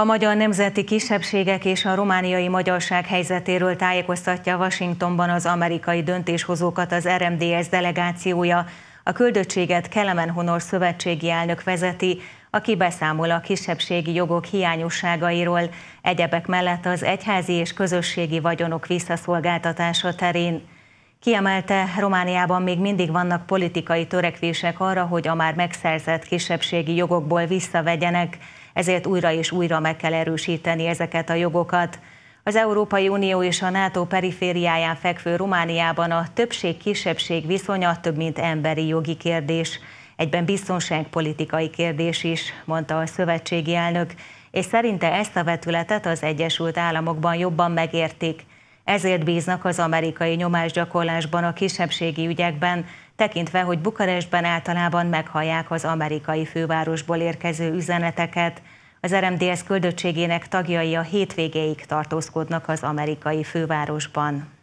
A magyar nemzeti kisebbségek és a romániai magyarság helyzetéről tájékoztatja Washingtonban az amerikai döntéshozókat az RMDS delegációja. A küldöttséget Kelemen Honor szövetségi elnök vezeti, aki beszámol a kisebbségi jogok hiányosságairól, egyebek mellett az egyházi és közösségi vagyonok visszaszolgáltatása terén. Kiemelte, Romániában még mindig vannak politikai törekvések arra, hogy a már megszerzett kisebbségi jogokból visszavegyenek, ezért újra és újra meg kell erősíteni ezeket a jogokat. Az Európai Unió és a NATO perifériáján fekvő Romániában a többség-kisebbség viszonya több mint emberi jogi kérdés, egyben biztonságpolitikai kérdés is, mondta a szövetségi elnök, és szerinte ezt a vetületet az Egyesült Államokban jobban megértik, ezért bíznak az amerikai nyomásgyakorlásban a kisebbségi ügyekben, tekintve, hogy Bukarestben általában meghallják az amerikai fővárosból érkező üzeneteket. Az RMDS küldöttségének tagjai a hétvégéig tartózkodnak az amerikai fővárosban.